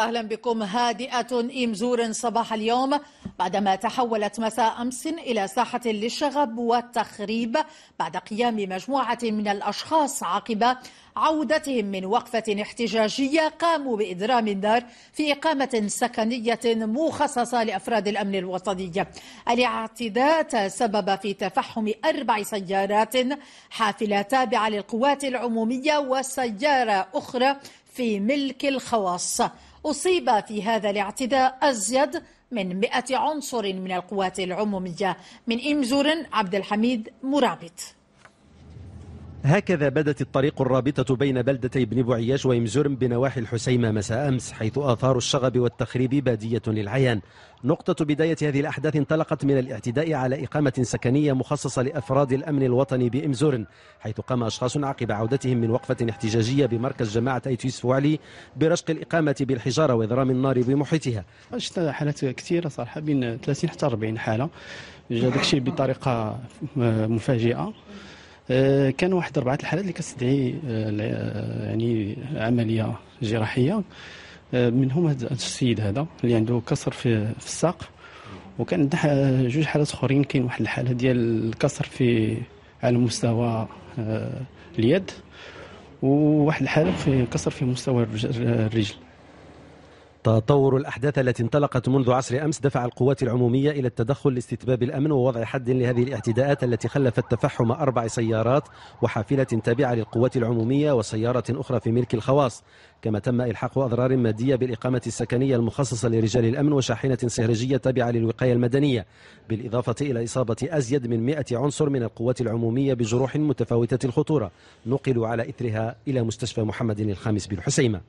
أهلا بكم هادئة إمزور صباح اليوم بعدما تحولت مساء أمس إلى ساحة للشغب والتخريب بعد قيام مجموعة من الأشخاص عقب عودتهم من وقفة احتجاجية قاموا بإدرام النار في إقامة سكنية مخصصة لأفراد الأمن الوطني الاعتداء تسبب في تفحم أربع سيارات حافلة تابعة للقوات العمومية وسيارة أخرى في ملك الخواص أصيب في هذا الاعتداء أزيد من مئة عنصر من القوات العمومية من إمزور عبد الحميد مرابط هكذا بدت الطريق الرابطة بين بلدتي بن بوعياش ويمزرم بنواحي الحسيمة مساء أمس حيث آثار الشغب والتخريب بادية للعيان نقطة بداية هذه الأحداث انطلقت من الاعتداء على إقامة سكنية مخصصة لأفراد الأمن الوطني بإمزورن حيث قام أشخاص عقب عودتهم من وقفة احتجاجية بمركز جماعة أيت فوالي برشق الإقامة بالحجارة وإضرام النار بمحيطها شفت حالات كثيرة صراحة بين 30 حتى 40 حالة جاء الشيء بطريقة آه، مفاجئة آه، كان واحد اربعه الحالات اللي كتستدعي آه، آه، يعني عمليه جراحيه منهم هذا السيد هذا اللي عنده كسر في, في الساق وكان عندنا جوج حالات اخرين كاين واحد الحاله ديال الكسر في على مستوى اليد وواحد الحاله في كسر في مستوى الرجل تطور الأحداث التي انطلقت منذ عصر أمس دفع القوات العمومية إلى التدخل لاستتباب الأمن ووضع حد لهذه الاعتداءات التي خلفت تفحم أربع سيارات وحافلة تابعة للقوات العمومية وسيارة أخرى في ملك الخواص كما تم إلحاق أضرار مادية بالإقامة السكنية المخصصة لرجال الأمن وشاحنة سهرجية تابعة للوقاية المدنية بالإضافة إلى إصابة أزيد من 100 عنصر من القوات العمومية بجروح متفاوتة الخطورة نقلوا على إثرها إلى مستشفى محمد الخامس بالحسيمة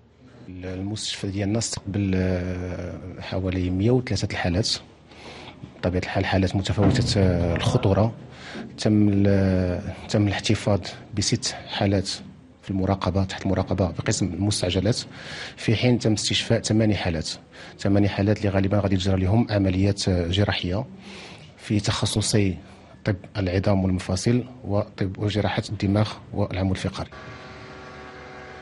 المستشفى ديالنا استقبل آه، حوالي 103 الحالات بطبيعه الحال حالات متفاوته آه، الخطوره تم آه، تم الاحتفاظ بست حالات في المراقبه تحت المراقبه بقسم المستعجلات في حين تم استشفاء ثماني حالات ثماني حالات اللي غالبا غادي تجرى لهم عمليات جراحيه في تخصصي طب العظام والمفاصل وطب وجراحه الدماغ والعمود الفقري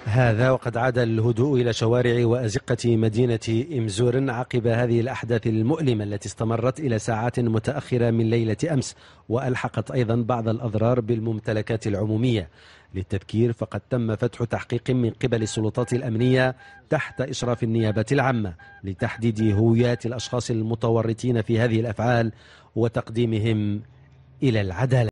هذا وقد عاد الهدوء إلى شوارع وأزقة مدينة إمزور عقب هذه الأحداث المؤلمة التي استمرت إلى ساعات متأخرة من ليلة أمس وألحقت أيضا بعض الأضرار بالممتلكات العمومية للتذكير فقد تم فتح تحقيق من قبل السلطات الأمنية تحت إشراف النيابة العامة لتحديد هويات الأشخاص المتورطين في هذه الأفعال وتقديمهم إلى العدالة